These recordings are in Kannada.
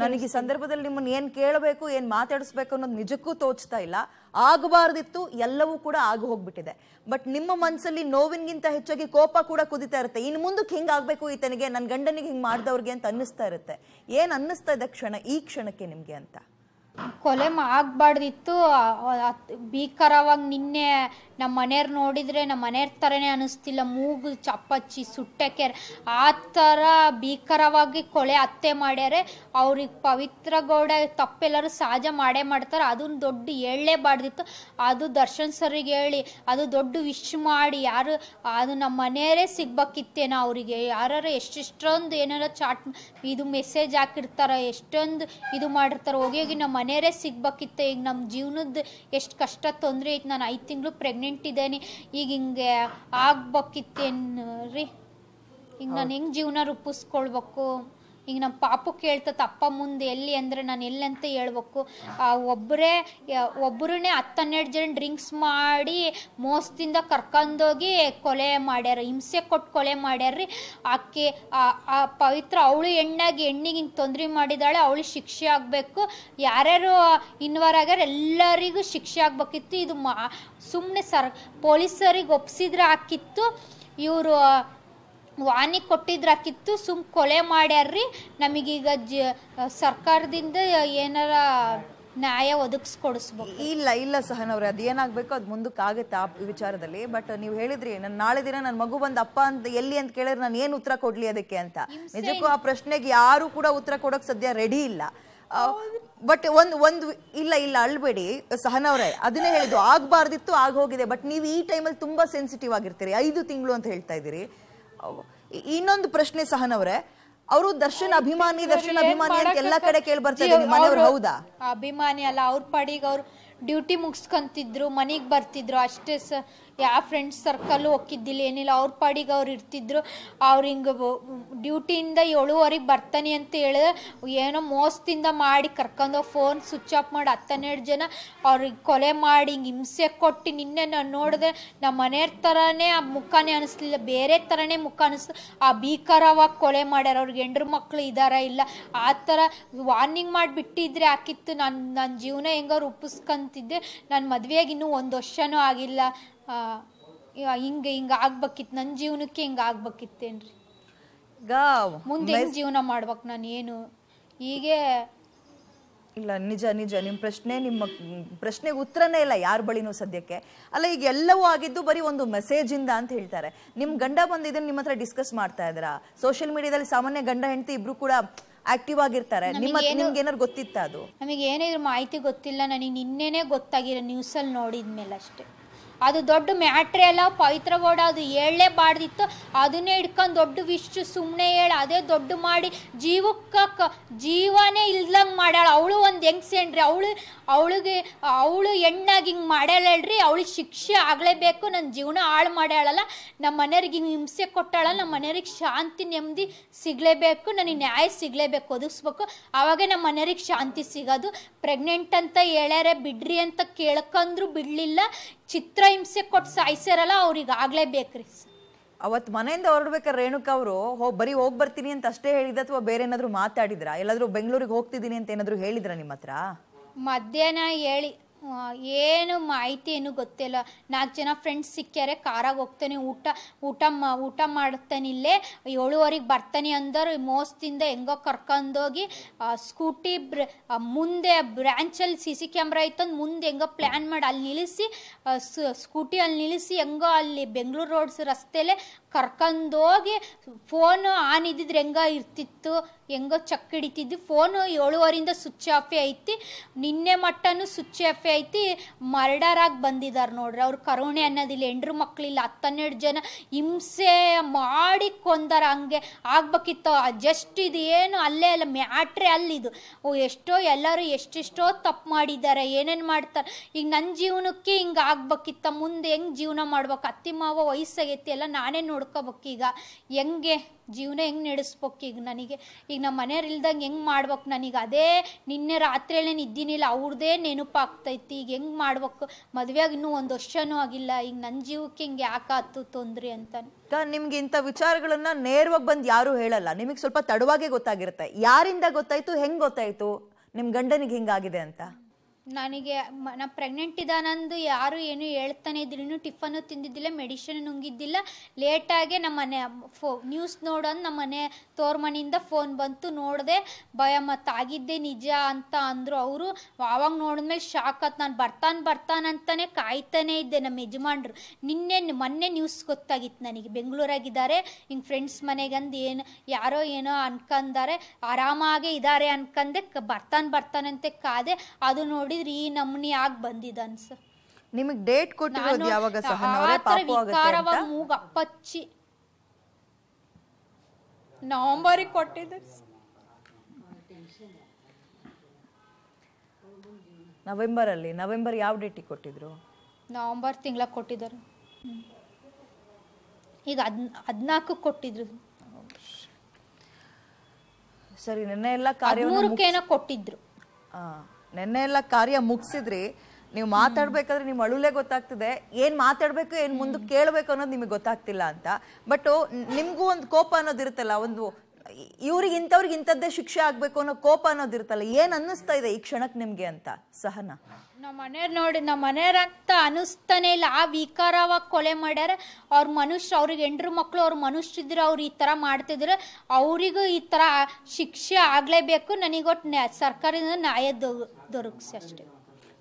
ನನಗೆ ಈ ಸಂದರ್ಭದಲ್ಲಿ ನಿಮ್ಮನ್ನು ಏನ್ ಕೇಳಬೇಕು ಏನ್ ಮಾತಾಡಿಸ್ಬೇಕು ಅನ್ನೋದು ನಿಜಕ್ಕೂ ತೋಚ್ತಾ ಇಲ್ಲ ಆಗಬಾರ್ದಿತ್ತು ಎಲ್ಲವೂ ಕೂಡ ಆಗ ಹೋಗ್ಬಿಟ್ಟಿದೆ ಬಟ್ ನಿಮ್ಮ ಮನಸ್ಸಲ್ಲಿ ನೋವಿನಗಿಂತ ಹೆಚ್ಚಾಗಿ ಕೋಪ ಕೂಡ ಕುದಿತಾ ಇರುತ್ತೆ ಇನ್ನು ಮುಂದಕ್ಕೆ ಆಗಬೇಕು ಈತನಿಗೆ ನನ್ನ ಗಂಡನಿಗೆ ಹಿಂಗೆ ಮಾಡ್ದವ್ರಿಗೆ ಅಂತ ಅನ್ನಿಸ್ತಾ ಇರುತ್ತೆ ಏನು ಅನ್ನಿಸ್ತಾ ಇದೆ ಕ್ಷಣ ಈ ಕ್ಷಣಕ್ಕೆ ನಿಮಗೆ ಅಂತ ಕೊಲೆ ಆಗ್ಬಾರ್ದಿತ್ತು ಭೀಕರವಾಗಿ ನಿನ್ನೆ ನಮ್ಮ ಮನೆಯವ್ರು ನೋಡಿದ್ರೆ ನಮ್ಮ ಮನೆಯವ್ರ ಥರನೇ ಅನಿಸ್ತಿಲ್ಲ ಮೂಗು ಚಪ್ಪಚ್ಚಿ ಸುಟ್ಟಾಕ್ಯಾರ ಆ ಥರ ಭೀಕರವಾಗಿ ಕೊಲೆ ಅತ್ತೆ ಮಾಡ್ಯಾರೆ ಅವ್ರಿಗೆ ಪವಿತ್ರ ಗೌಡ ತಪ್ಪೆಲ್ಲರೂ ಸಹಜ ಮಾಡೇ ಮಾಡ್ತಾರೆ ಅದನ್ನ ದೊಡ್ಡ ಬಾರ್ದಿತ್ತು ಅದು ದರ್ಶನ್ ಸರ್ಗೆ ಹೇಳಿ ಅದು ದೊಡ್ಡ ವಿಶ್ ಮಾಡಿ ಯಾರು ಅದು ನಮ್ಮ ಮನೆಯವರೇ ಸಿಗ್ಬೇಕಿತ್ತೇನೋ ಅವರಿಗೆ ಯಾರು ಎಷ್ಟೆಷ್ಟೊಂದು ಏನಾರ ಚಾಟ್ ಇದು ಮೆಸೇಜ್ ಹಾಕಿರ್ತಾರ ಎಷ್ಟೊಂದು ಇದು ಮಾಡಿರ್ತಾರೆ ಹೋಗಿ ಹೋಗಿ ನಮ್ಮ ಮನೆಯರೇ ಸಿಗ್ಬೇಕಿತ್ತು ಈಗ ನಮ್ಮ ಜೀವನದ ಎಷ್ಟು ಕಷ್ಟ ತೊಂದರೆ ಐತೆ ನಾನು ಐದು ತಿಂಗಳು ಪ್ರೆಗ್ನೆಂಟ್ ಇದ್ದೇನೆ ಈಗ ಹಿಂಗೆ ಆಗ್ಬೇಕಿತ್ತೇನು ರೀ ಈಗ ನಾನು ಹೆಂಗೆ ಜೀವನ ರೂಪಿಸ್ಕೊಳ್ಬೇಕು ಈಗ ನಮ್ಮ ಪಾಪು ಕೇಳ್ತ ಅಪ್ಪ ಮುಂದೆ ಎಲ್ಲಿ ಅಂದರೆ ನಾನು ಅಂತ ಹೇಳ್ಬೇಕು ಒಬ್ಬರೇ ಒಬ್ಬರನ್ನೇ ಹತ್ತು ಹನ್ನೆರಡು ಜನ ಡ್ರಿಂಕ್ಸ್ ಮಾಡಿ ಮೋಸದಿಂದ ಕರ್ಕೊಂಡೋಗಿ ಕೊಲೆ ಮಾಡ್ಯಾರ ಹಿಂಸೆ ಕೊಟ್ಟು ಕೊಲೆ ಮಾಡ್ಯಾರ್ರಿ ಆಕೆ ಆ ಪವಿತ್ರ ಅವಳು ಹೆಣ್ಣಾಗಿ ಹೆಣ್ಣಿಗೆ ಹಿಂಗೆ ತೊಂದರೆ ಮಾಡಿದ್ದಾಳೆ ಅವಳು ಶಿಕ್ಷೆ ಆಗಬೇಕು ಯಾರ್ಯಾರು ಇನ್ವಾರ್ ಆಗ್ಯಾರ ಎಲ್ಲರಿಗೂ ಶಿಕ್ಷೆ ಆಗ್ಬೇಕಿತ್ತು ಇದು ಮಾ ಸುಮ್ಮನೆ ಸರ್ ಪೊಲೀಸರಿಗೆ ಒಪ್ಸಿದ್ರೆ ಹಾಕಿತ್ತು ಇವರು ವಾಣಿ ಆಕಿತ್ತು ಸುಮ್ ಕೊಲೆ ಮಾಡ್ಯಾರ್ರಿ ನಮಗೀಗ ಜ ಸರ್ಕಾರದಿಂದ ಏನಾರ ನ್ಯಾಯ ಒದಗಿಸ್ಕೊಡಿಸ್ಬೇಕು ಇಲ್ಲ ಇಲ್ಲ ಸಹನವ್ರೆ ಅದು ಏನಾಗಬೇಕು ಅದು ಮುಂದಕ್ಕೆ ಆಗುತ್ತೆ ಆ ವಿಚಾರದಲ್ಲಿ ಬಟ್ ನೀವು ಹೇಳಿದ್ರಿ ನನ್ನ ನಾಳೆ ದಿನ ನನ್ನ ಮಗು ಬಂದು ಅಪ್ಪ ಅಂತ ಎಲ್ಲಿ ಅಂತ ಕೇಳಿದ್ರೆ ನಾನು ಏನು ಉತ್ತರ ಕೊಡಲಿ ಅದಕ್ಕೆ ಅಂತ ನಿಜಕ್ಕೂ ಆ ಪ್ರಶ್ನೆಗೆ ಯಾರು ಕೂಡ ಉತ್ತರ ಕೊಡೋಕೆ ಸದ್ಯ ರೆಡಿ ಇಲ್ಲ ಬಟ್ ಒಂದು ಒಂದು ಇಲ್ಲ ಇಲ್ಲ ಅಳ್ಬೇಡಿ ಸಹನವ್ರೆ ಅದನ್ನೇ ಹೇಳಿದ್ದು ಆಗಬಾರ್ದಿತ್ತು ಆಗೋಗಿದೆ ಬಟ್ ನೀವು ಈ ಟೈಮಲ್ಲಿ ತುಂಬ ಸೆನ್ಸಿಟಿವ್ ಆಗಿರ್ತೀರಿ ಐದು ತಿಂಗಳು ಅಂತ ಹೇಳ್ತಾ ಇದ್ದೀರಿ ಇನ್ನೊಂದು ಪ್ರಶ್ನೆ ಸಹನವ್ರೆ ಅವರು ದರ್ಶನ್ ಅಭಿಮಾನಿ ದರ್ಶನ್ ಅಭಿಮಾನಿ ಅಂತ ಎಲ್ಲಾ ಕಡೆ ಕೇಳಿ ಬರ್ತಾರೆ ಹೌದಾ ಅಭಿಮಾನಿ ಅಲ್ಲ ಅವ್ರ ಪಾಡಿಗೆ ಅವ್ರು ಡ್ಯೂಟಿ ಮುಗಿಸ್ಕೊಂತಿದ್ರು ಮನೆಗೆ ಬರ್ತಿದ್ರು ಅಷ್ಟೇ ಯಾವ ಫ್ರೆಂಡ್ಸ್ ಸರ್ಕಲ್ಲು ಹೋಗಿದ್ದಿಲ್ಲ ಏನಿಲ್ಲ ಅವ್ರ ಪಾಡಿಗೆ ಅವ್ರು ಇರ್ತಿದ್ರು ಅವ್ರು ಹಿಂಗೆ ಡ್ಯೂಟಿಯಿಂದ ಏಳುವರೆಗೆ ಬರ್ತಾನೆ ಅಂತ ಹೇಳಿದ್ರೆ ಏನೋ ಮೋಸದಿಂದ ಮಾಡಿ ಕರ್ಕೊಂಡೋಗಿ ಫೋನ್ ಸ್ವಿಚ್ ಆಫ್ ಮಾಡಿ ಹತ್ತನ್ನೆರಡು ಜನ ಅವ್ರಿಗೆ ಕೊಲೆ ಮಾಡಿ ಹಿಂಗೆ ಹಿಂಸೆ ಕೊಟ್ಟು ನಿನ್ನೆ ನಾನು ನೋಡಿದೆ ನಮ್ಮ ಮನೆಯವ್ರ ಥರನೇ ಆ ಮುಖನೇ ಅನಿಸ್ಲಿಲ್ಲ ಬೇರೆ ಥರನೇ ಮುಖ ಅನಿಸ್ತು ಆ ಭೀಕರವಾಗಿ ಕೊಲೆ ಮಾಡ್ಯಾರ ಅವ್ರಿಗೆ ಹೆಂಡ್ರ ಮಕ್ಕಳು ಇದ್ದಾರ ಇಲ್ಲ ಆ ಥರ ವಾರ್ನಿಂಗ್ ಮಾಡಿಬಿಟ್ಟಿದ್ರೆ ಆಕಿತ್ತು ನಾನು ನನ್ನ ಜೀವನ ಹೆಂಗೋ ರೂಪಿಸ್ಕೊಂತಿದ್ದೆ ನನ್ನ ಮದುವೆಯಾಗಿ ಇನ್ನೂ ಒಂದು ವರ್ಷವೂ ಆಗಿಲ್ಲ ಹಿಂಗೆ ಹಿಂಗ ಆಗ್ಬೇಕಿತ್ತು ನನ್ನ ಜೀವನಕ್ಕೆ ಹಿಂಗ ಆಗ್ಬೇಕಿತ್ತೇನ್ರಿ ಮುಂದೆ ಜೀವನ ಮಾಡ್ಬೇಕು ನಾನು ಏನು ಹೀಗೆ ಇಲ್ಲ ನಿಜ ನಿಜ ನಿಮ್ಮ ಪ್ರಶ್ನೆ ನಿಮ್ಮ ಪ್ರಶ್ನೆಗೆ ಉತ್ತರನೇ ಇಲ್ಲ ಯಾರ ಬಳಿನೂ ಸದ್ಯಕ್ಕೆ ಅಲ್ಲ ಈಗ ಎಲ್ಲವೂ ಆಗಿದ್ದು ಬರೀ ಒಂದು ಮೆಸೇಜ್ ಇಂದ ಅಂತ ಹೇಳ್ತಾರೆ ನಿಮ್ಮ ಗಂಡ ಬಂದಿದ್ದನ್ನು ನಿಮ್ಮ ಹತ್ರ ಡಿಸ್ಕಸ್ ಮಾಡ್ತಾ ಇದ್ರ ಸೋಷಿಯಲ್ ಮೀಡಿಯಾದಲ್ಲಿ ಸಾಮಾನ್ಯ ಗಂಡ ಹೆಂಡತಿ ಇಬ್ರು ಕೂಡ ಆಕ್ಟಿವ್ ಆಗಿರ್ತಾರೆ ನಿಮ್ಮ ನಿಮ್ಗೆ ಏನಾರು ಗೊತ್ತಿತ್ತ ಅದು ನಮಗೆ ಏನೇ ಮಾಹಿತಿ ಗೊತ್ತಿಲ್ಲ ನನಗೆ ನಿನ್ನೆನೆ ಗೊತ್ತಾಗಿರೋ ನ್ಯೂಸಲ್ಲಿ ನೋಡಿದ್ಮೇಲೆ ಅಷ್ಟೇ ಅದು ದೊಡ್ಡ ಮ್ಯಾಟ್ರಿ ಅಲ್ಲ ಪವಿತ್ರಗೌಡ ಅದು ಹೇಳಲೇಬಾರ್ದಿತ್ತು ಅದನ್ನೇ ಇಟ್ಕೊಂಡು ದೊಡ್ಡ ವಿಶ್ ಸುಮ್ಮನೆ ಹೇಳಿ ಅದೇ ದೊಡ್ಡ ಮಾಡಿ ಜೀವಕ್ಕ ಜೀವನೇ ಇಲ್ದಂಗೆ ಮಾಡ್ಯಾಳ ಅವಳು ಒಂದು ಹೆಂಗ್ಸೇಣ್ರಿ ಅವಳು ಅವಳಿಗೆ ಅವಳು ಹೆಣ್ಣಾಗಿ ಹಿಂಗೆ ಮಾಡ್ಯಾಳಲ್ರಿ ಅವಳಿಗೆ ಶಿಕ್ಷೆ ಆಗಲೇಬೇಕು ನನ್ನ ಜೀವನ ಹಾಳು ಮಾಡ್ಯಾಳಲ್ಲ ನಮ್ಮ ಮನೆಯವ್ರಿಗೆ ಹಿಂಗೆ ಹಿಂಸೆ ಕೊಟ್ಟಾಳ ನಮ್ಮ ಮನೆಯವ್ರಿಗೆ ಶಾಂತಿ ನೆಮ್ಮದಿ ಸಿಗಲೇಬೇಕು ನನಗೆ ನ್ಯಾಯ ಸಿಗಲೇಬೇಕು ಒದಗಿಸ್ಬೇಕು ಆವಾಗ ನಮ್ಮ ಮನೆಯವ್ರಿಗೆ ಶಾಂತಿ ಸಿಗೋದು ಪ್ರೆಗ್ನೆಂಟ್ ಅಂತ ಹೇಳ್ಯಾರೆ ಬಿಡ್ರಿ ಅಂತ ಕೇಳ್ಕೊಂಡ್ರು ಬಿಡಲಿಲ್ಲ ಹಿಂಸೆ ಕೊಟ್ಟು ಸಾಯಿಸ್ಯಾರಲ್ಲ ಅವ್ರಿಗೆ ಆಗ್ಲೇಬೇಕ್ರಿ ಅವತ್ ಮನೆಯಿಂದ ಹೊರಡ್ಬೇಕಾದ್ರೆ ರೇಣುಕಾ ಅವರು ಹೋ ಬರೀ ಹೋಗಿ ಬರ್ತೀನಿ ಅಂತ ಅಷ್ಟೇ ಹೇಳಿದ ಅಥವಾ ಬೇರೆ ಏನಾದ್ರು ಮಾತಾಡಿದ್ರಾ ಎಲ್ಲಾದ್ರೂ ಬೆಂಗಳೂರಿಗೆ ಹೋಗ್ತಿದ್ದೀನಿ ಅಂತ ಏನಾದ್ರು ಹೇಳಿದ್ರಾ ನಿಮ್ಮ ಹತ್ರ ಮಧ್ಯಾಹ್ನ ಹೇಳಿ ಏನು ಮಾಹಿತಿ ಏನು ಗೊತ್ತಿಲ್ಲ ನಾಲ್ಕು ಜನ ಫ್ರೆಂಡ್ಸ್ ಸಿಕ್ಕ್ಯಾರೆ ಕಾರಾಗ ಹೋಗ್ತಾನೆ ಊಟ ಊಟ ಊಟ ಮಾಡ್ತಾನೆ ಇಲ್ಲೇ ಏಳುವರೆಗೆ ಬರ್ತಾನೆ ಅಂದರು ಮೋಸದಿಂದ ಹೆಂಗೋ ಕರ್ಕೊಂಡೋಗಿ ಸ್ಕೂಟಿ ಬ್ರ ಮುಂದೆ ಬ್ರ್ಯಾಂಚಲ್ಲಿ ಸಿ ಸಿ ಕ್ಯಾಮ್ರಾ ಅಂದ್ರೆ ಮುಂದೆ ಹೆಂಗೋ ಪ್ಲ್ಯಾನ್ ಮಾಡಿ ಅಲ್ಲಿ ನಿಲ್ಲಿಸಿ ಸ್ಕೂಟಿ ಅಲ್ಲಿ ನಿಲ್ಲಿಸಿ ಹೆಂಗೋ ಅಲ್ಲಿ ಬೆಂಗಳೂರು ರೋಡ್ಸ್ ರಸ್ತೆಯಲ್ಲೇ ಕರ್ಕೊಂಡೋಗಿ ಫೋನು ಆನ್ ಇದ್ದಿದ್ರೆ ಹೆಂಗ ಇರ್ತಿತ್ತು ಹೆಂಗೋ ಚಕ್ ಹಿಡಿತಿದ್ವಿ ಫೋನು ಏಳುವರಿಂದ ಸ್ವಿಚ್ ಆಫೇ ಐತಿ ನಿನ್ನೆ ಮಟ್ಟನು ಸ್ವಿಚ್ ಆಫೆ ಐತಿ ಮರ್ಡರ್ ಆಗಿ ಬಂದಿದ್ದಾರೆ ನೋಡ್ರಿ ಅವ್ರು ಕರೋಣೆ ಅನ್ನೋದಿಲ್ಲ ಹೆಂಡ್ರು ಮಕ್ಕಳಿಲ್ಲ ಹತ್ತನ್ನೆರಡು ಜನ ಹಿಂಸೆ ಮಾಡಿ ಕೊಂದಾರ ಹಂಗೆ ಆಗ್ಬೇಕಿತ್ತು ಜಸ್ಟ್ ಇದು ಏನು ಅಲ್ಲೇ ಅಲ್ಲ ಮ್ಯಾಟ್ರೆ ಅಲ್ಲಿದು ಎಷ್ಟೋ ಎಲ್ಲರೂ ಎಷ್ಟೆಷ್ಟೋ ತಪ್ಪು ಮಾಡಿದ್ದಾರೆ ಏನೇನು ಮಾಡ್ತಾರೆ ಈಗ ನನ್ನ ಜೀವನಕ್ಕೆ ಹಿಂಗೆ ಆಗ್ಬೇಕಿತ್ತ ಮುಂದೆ ಹೆಂಗೆ ಜೀವನ ಮಾಡ್ಬೇಕು ಅತ್ತಿ ಮಾವ ವಯಸ್ಸಾಗೈತಿ ಎಲ್ಲ ನಾನೇ ನೋಡ್ಕೊ ಈಗ ಹೆಂಗೆ ಜೀವನ ಹೆಂಗೆ ನಡೆಸ್ಬೇಕು ಈಗ ನನಗೆ ಈಗ ನಮ್ಮ ಮನೆಯವ್ರು ಇಲ್ದಂಗೆ ಹೆಂಗೆ ಮಾಡ್ಬೇಕು ನನಗೆ ಅದೇ ನಿನ್ನೆ ರಾತ್ರಿಯಲ್ಲೇ ಇದ್ದೀನಿಲ್ಲ ಅವ್ರದ್ದೇ ನೆನಪಾಗ್ತೈತಿ ಈಗ ಹೆಂಗೆ ಮಾಡ್ಬೇಕು ಮದುವೆಯಾಗಿ ಇನ್ನೂ ಒಂದು ವರ್ಷನೂ ಆಗಿಲ್ಲ ಈಗ ನನ್ನ ಜೀವಕ್ಕೆ ಹಿಂಗೆ ಯಾಕಾತು ತೊಂದ್ರೆ ಅಂತ ನಿಮ್ಗೆ ಇಂಥ ವಿಚಾರಗಳನ್ನ ನೇರವಾಗಿ ಬಂದು ಯಾರು ಹೇಳಲ್ಲ ನಿಮಗೆ ಸ್ವಲ್ಪ ತಡವಾಗೇ ಗೊತ್ತಾಗಿರುತ್ತೆ ಯಾರಿಂದ ಗೊತ್ತಾಯ್ತು ಹೆಂಗೆ ಗೊತ್ತಾಯ್ತು ನಿಮ್ಮ ಗಂಡನಿಗೆ ಹಿಂಗಾಗಿದೆ ಅಂತ ನನಗೆ ನಾನು ಪ್ರೆಗ್ನೆಂಟ್ ಇದ್ದಾನಂದು ಯಾರು ಏನು ಹೇಳ್ತಾನೆ ಇದ್ರೂ ಟಿಫನ್ನು ತಿಂದಿದ್ದಿಲ್ಲ ಮೆಡಿಷನ್ ನುಂಗಿದ್ದಿಲ್ಲ ಲೇಟಾಗೆ ನಮ್ಮ ಮನೆ ಫೋ ನ್ಯೂಸ್ ನೋಡೋದು ನಮ್ಮ ಮನೆ ತೋರ್ ಮನೆಯಿಂದ ಫೋನ್ ಬಂತು ನೋಡಿದೆ ಭಯ ಮತ್ತು ಆಗಿದ್ದೆ ನಿಜ ಅಂತ ಅಂದರು ಅವರು ಆವಾಗ ನೋಡಿದ್ಮೇಲೆ ಶಾಕ್ ಆಯ್ತು ನಾನು ಬರ್ತಾನೆ ಬರ್ತಾನೆ ಅಂತಲೇ ಕಾಯ್ತಾನೆ ಇದ್ದೆ ನಮ್ಮ ಯಜಮಾನ್ರು ನಿನ್ನೆ ಮೊನ್ನೆ ನ್ಯೂಸ್ ಗೊತ್ತಾಗಿತ್ತು ನನಗೆ ಬೆಂಗಳೂರಾಗಿದ್ದಾರೆ ಹಿಂಗೆ ಫ್ರೆಂಡ್ಸ್ ಮನೆಗಂದು ಏನು ಯಾರೋ ಏನೋ ಅನ್ಕಂದಾರೆ ಆರಾಮಾಗೆ ಇದ್ದಾರೆ ಅನ್ಕಂದೆ ಬರ್ತಾನೆ ಬರ್ತಾನಂತೆ ಕಾದೆ ಅದು ನೋಡಿ ಮಾಡಿದ್ರೆ ಈ ನಮ್ನಿ ಆಗಿ ಬಂದಿದ ಸರ್ ನಿಮಗೆ ಡೇಟ್ ಕೊಟ್ಟಿರೋದು ಯಾವಾಗ ಸಹ ಪಾಪ ಆಗುತ್ತೆ ಮೂಗ ಪಚ್ಚಿ ನವೆಂಬರ್ ಕೊಟ್ಟಿದ್ದೆ ನವೆಂಬರ್ ಅಲ್ಲಿ ನವೆಂಬರ್ ಯಾವ ಡೇಟ್ ಕೊಟ್ಟಿದ್ರು ನವೆಂಬರ್ ತಿಂಗಳ ಕೊಟ್ಟಿದ್ದಾರೆ ಈಗ ಹದ್ ಹದಿನಾಲ್ಕು ಕೊಟ್ಟಿದ್ರು ಸರಿ ನೆನ್ನೆ ಎಲ್ಲ ಕಾರ್ಯ ಕೊಟ್ಟಿದ್ರು ಆ ನೆನ್ನೆ ಎಲ್ಲ ಕಾರ್ಯ ಮುಗಿಸಿದ್ರಿ ನೀವು ಮಾತಾಡ್ಬೇಕಾದ್ರೆ ನಿಮ್ಮ ಅಳುಲೇ ಗೊತ್ತಾಗ್ತದೆ ಏನ್ ಮಾತಾಡ್ಬೇಕು ಏನ್ ಮುಂದೆ ಕೇಳಬೇಕು ಅನ್ನೋದು ನಿಮಗೆ ಗೊತ್ತಾಗ್ತಿಲ್ಲ ಅಂತ ಬಟ್ ನಿಮ್ಗೂ ಒಂದು ಕೋಪ ಅನ್ನೋದಿರುತ್ತಲ್ಲ ಒಂದು ಇವ್ರಿಗೆ ಇಂಥವ್ರಿಗೆ ಇಂಥದ್ದೇ ಶಿಕ್ಷೆ ಆಗಬೇಕು ಅನ್ನೋ ಕೋಪ ಅನ್ನೋದು ಇರ್ತಲ್ಲ ಏನು ಅನ್ನಿಸ್ತಾ ಇದೆ ಈ ಕ್ಷಣಕ್ಕೆ ನಿಮಗೆ ಅಂತ ಸಹನ ನಮ್ಮ ಮನೆಯವ್ರು ನೋಡಿ ನಮ್ಮ ಮನೆಯವ್ರ ಅಂತ ಅನಿಸ್ತಾನೆ ಇಲ್ಲ ಆ ವಿಕಾರವಾಗಿ ಕೊಲೆ ಮಾಡ್ಯಾರ ಅವ್ರ ಮನುಷ್ಯ ಅವ್ರಿಗೆ ಹೆಂಡ್ರು ಮಕ್ಕಳು ಅವ್ರ ಮನುಷ್ಯದಿದ್ರೆ ಅವ್ರು ಈ ಥರ ಮಾಡ್ತಿದ್ರೆ ಅವರಿಗೂ ಈ ಥರ ಶಿಕ್ಷೆ ಆಗಲೇಬೇಕು ನನಗೊಟ್ಟು ನ್ಯಾ ಸರ್ಕಾರದಿಂದ ನ್ಯಾಯ ದೊರಕಿಸಿ ಅಷ್ಟೇ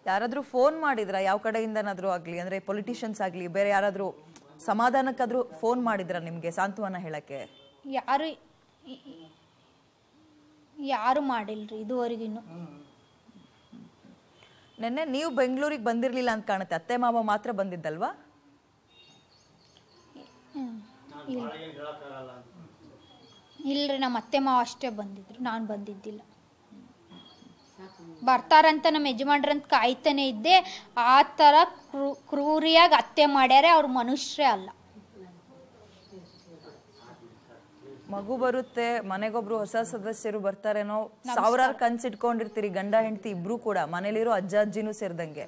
ಯಾರಾದರೂ ಫೋನ್ ಮಾಡಿದ್ರ ಯಾವ ಕಡೆಯಿಂದನಾದರೂ ಆಗಲಿ ಅಂದರೆ ಪೊಲಿಟಿಷಿಯನ್ಸ್ ಆಗಲಿ ಬೇರೆ ಯಾರಾದರೂ ಸಮಾಧಾನಕ್ಕಾದರೂ ಫೋನ್ ಮಾಡಿದ್ರ ನಿಮಗೆ ಸಾಂತ್ವನ ಹೇಳಕ್ಕೆ ಯಾರು ಯಾರು ಮಾಡಿಲ್ರಿ ಇದುವರೆಗಿನ್ನು ನೆನ್ನೆ ನೀವು ಬೆಂಗಳೂರಿಗೆ ಬಂದಿರಲಿಲ್ಲ ಅಂತ ಕಾಣುತ್ತೆ ಅತ್ತೆ ಮಾವ ಮಾತ್ರ ಬಂದಿದ್ದಲ್ವಾ ಇಲ್ರಿ ನಮ್ಮ ಅತ್ತೆ ಮಾವ ಅಷ್ಟೇ ಬಂದಿದ್ರು ನಾನು ಬಂದಿದ್ದಿಲ್ಲ ಬರ್ತಾರಂತ ನಮ್ಮ ಯಜಮಾನ್ರಂತ ಕಾಯ್ತಾನೆ ಇದ್ದೆ ಆ ಥರ ಕ್ರೂ ಕ್ರೂರಿಯಾಗಿ ಅತ್ತೆ ಮಾಡ್ಯಾರೆ ಅವ್ರು ಮನುಷ್ಯರೇ ಅಲ್ಲ ಮಗು ಬರುತ್ತೆ ಮನೆಗೊಬ್ರು ಹೊಸ ಸದಸ್ಯರು ಬರ್ತಾರೇನೋ ಸಾವಿರಾರು ಕನ್ಸಿಟ್ಕೊಂಡಿರ್ತೀರಿ ಗಂಡ ಹೆಂಡತಿ ಇಬ್ರು ಕೂಡ ಮನೇಲಿರೋ ಅಜ್ಜ ಅಜ್ಜಿನೂ ಸೇರಿದಂಗೆ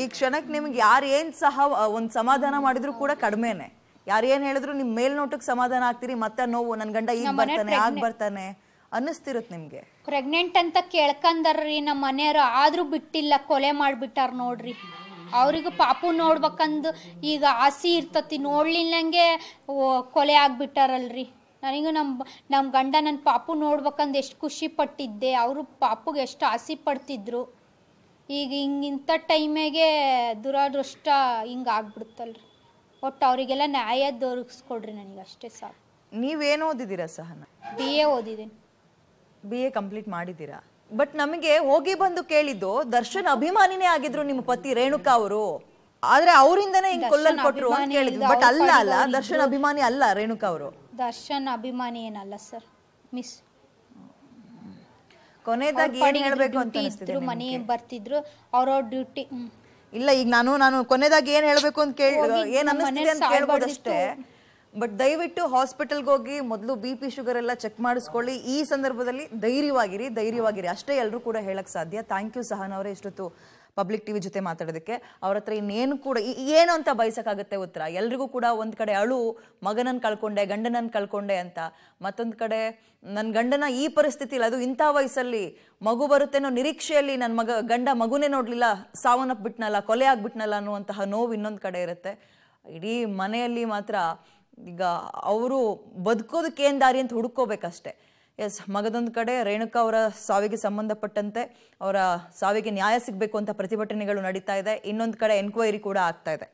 ಈ ಕ್ಷಣಕ್ಕೆ ನಿಮ್ಗೆ ಯಾರು ಏನ್ ಸಹ ಒಂದು ಸಮಾಧಾನ ಮಾಡಿದ್ರು ಕೂಡ ಕಡಿಮೆನೆ ಯಾರು ಏನ್ ಹೇಳಿದ್ರು ನಿಮ್ ಮೇಲ್ನೋಟಕ್ಕೆ ಸಮಾಧಾನ ಆಗ್ತೀರಿ ಮತ್ತೆ ನೋವು ನನ್ ಗಂಡ ಈಗ ಬರ್ತಾನೆ ಆಗ್ ಬರ್ತಾನೆ ಅನ್ನಿಸ್ತಿರತ್ ನಿಮ್ಗೆ ಪ್ರೆಗ್ನೆಂಟ್ ಅಂತ ಕೇಳ್ಕಂದ್ರಿ ನಮ್ ಮನೆಯವರು ಆದ್ರೂ ಬಿಟ್ಟಿಲ್ಲ ಕೊಲೆ ಮಾಡ್ಬಿಟ್ಟಾರ ನೋಡ್ರಿ ಅವ್ರಿಗೂ ಪಾಪು ನೋಡ್ಬೇಕಂದು ಈಗ ಆಸೆ ಇರ್ತತಿ ನೋಡ್ಲಿಲ್ಲಂಗೆ ಕೊಲೆ ಆಗ್ಬಿಟ್ಟಾರಲ್ರಿ ನನಗೂ ನಮ್ಮ ನಮ್ಮ ಗಂಡ ನನ್ನ ಪಾಪು ನೋಡ್ಬೇಕಂದ್ ಎಷ್ಟು ಖುಷಿ ಪಟ್ಟಿದ್ದೆ ಅವರು ಪಾಪುಗೆ ಎಷ್ಟು ಆಸೆ ಪಡ್ತಿದ್ರು ಈಗ ಹಿಂಗಿಂಥ ಟೈಮಿಗೆ ದುರಾದೃಷ್ಟ ಹಿಂಗೆ ಆಗ್ಬಿಡುತ್ತಲ್ರಿ ಒಟ್ಟು ಅವರಿಗೆಲ್ಲ ನ್ಯಾಯ ದೊರಕಿಸ್ಕೊಡ್ರಿ ನನಗೆ ಅಷ್ಟೇ ಸಾಕು ನೀವೇನು ಓದಿದ್ದೀರಾ ಸಹನ ಬಿ ಎ ಓದಿದ್ದೀನಿ ಬಿ ಎ ಕಂಪ್ಲೀಟ್ ಮಾಡಿದ್ದೀರಾ ಬಟ್ ನಮಗೆ ಹೋಗಿ ಬಂದು ಕೇಳಿದ್ದು ದರ್ಶನ್ ಅಭಿಮಾನಿನೇ ಆಗಿದ್ರು ನಿಮ್ಮ ಪತಿ ರೇಣುಕಾ ಅವರು ಆದ್ರೆ ಅವರಿಂದನೇ ಹಿಂಗ್ ಕೊಲ್ಲಲ್ಪಟ್ರು ಅಂತ ಹೇಳಿದ್ರು ಬಟ್ ಅಲ್ಲ ಅಲ್ಲ ದರ್ಶನ್ ಅಭಿಮಾನಿ ಅಲ್ಲ ರೇಣುಕಾ ಅವರು ದರ್ಶನ್ ಅಭಿಮಾನಿ ಏನಲ್ಲ ಸರ್ ಮಿಸ್ ಕೊನೆದಾಗಿ ಏನ್ ಹೇಳ್ಬೇಕು ಅಂತ ಅನಿಸ್ತಿದ್ರು ಮನೆ ಬರ್ತಿದ್ರು ಅವ್ರ ಡ್ಯೂಟಿ ಇಲ್ಲ ಈಗ ನಾನು ನಾನು ಕೊನೆದಾಗಿ ಏನ್ ಹೇಳ್ಬೇಕು ಅಂತ ಕೇಳಿ ಏನ್ ಅನ್ನಿಸ್ತಿದೆ ಅಂತ ಕೇಳ್ಬೋದು ಅಷ್ಟೇ ಬಟ್ ದಯವಿಟ್ಟು ಹಾಸ್ಪಿಟಲ್ಗೆ ಹೋಗಿ ಮೊದಲು ಬಿ ಪಿ ಶುಗರ್ ಎಲ್ಲ ಚೆಕ್ ಮಾಡಿಸ್ಕೊಳ್ಳಿ ಈ ಸಂದರ್ಭದಲ್ಲಿ ಧೈರ್ಯವಾಗಿರಿ ಧೈರ್ಯವಾಗಿರಿ ಅಷ್ಟೇ ಎಲ್ಲರೂ ಕೂಡ ಹೇಳಕ್ಕೆ ಸಾಧ್ಯ ಥ್ಯಾಂಕ್ ಯು ಸಹನ ಅವರೇ ಇಷ್ಟೊತ್ತು ಪಬ್ಲಿಕ್ ಟಿವಿ ಜೊತೆ ಮಾತಾಡೋದಕ್ಕೆ ಅವ್ರ ಹತ್ರ ಇನ್ನೇನು ಕೂಡ ಏನು ಅಂತ ಬಯಸೋಕ್ಕಾಗುತ್ತೆ ಉತ್ತರ ಎಲ್ರಿಗೂ ಕೂಡ ಒಂದು ಕಡೆ ಅಳು ಮಗನನ್ನು ಕಳ್ಕೊಂಡೆ ಗಂಡನನ್ನು ಕಳ್ಕೊಂಡೆ ಅಂತ ಮತ್ತೊಂದು ಕಡೆ ನನ್ನ ಗಂಡನ ಈ ಇಲ್ಲ ಅದು ಇಂಥ ವಯಸ್ಸಲ್ಲಿ ಮಗು ಬರುತ್ತೇನೋ ನಿರೀಕ್ಷೆಯಲ್ಲಿ ನನ್ನ ಮಗ ಗಂಡ ಮಗುನೇ ನೋಡಲಿಲ್ಲ ಸಾವನ್ನಪ್ಪಿಟ್ನಲ್ಲ ಕೊಲೆ ಆಗ್ಬಿಟ್ನಲ್ಲ ಅನ್ನುವಂತಹ ನೋವು ಇನ್ನೊಂದು ಕಡೆ ಇರುತ್ತೆ ಇಡೀ ಮನೆಯಲ್ಲಿ ಮಾತ್ರ ಈಗ ಅವರು ಬದುಕೋದಕ್ಕೆ ಏನು ದಾರಿ ಅಂತ ಹುಡುಕೋಬೇಕಷ್ಟೆ ಎಸ್ ಮಗದೊಂದು ಕಡೆ ರೇಣುಕಾ ಅವರ ಸಾವಿಗೆ ಸಂಬಂಧಪಟ್ಟಂತೆ ಅವರ ಸಾವಿಗೆ ನ್ಯಾಯ ಸಿಗಬೇಕು ಅಂತ ಪ್ರತಿಭಟನೆಗಳು ನಡೀತಾ ಇದೆ ಇನ್ನೊಂದು ಕಡೆ ಎನ್ಕ್ವೈರಿ ಕೂಡ ಆಗ್ತಾ ಇದೆ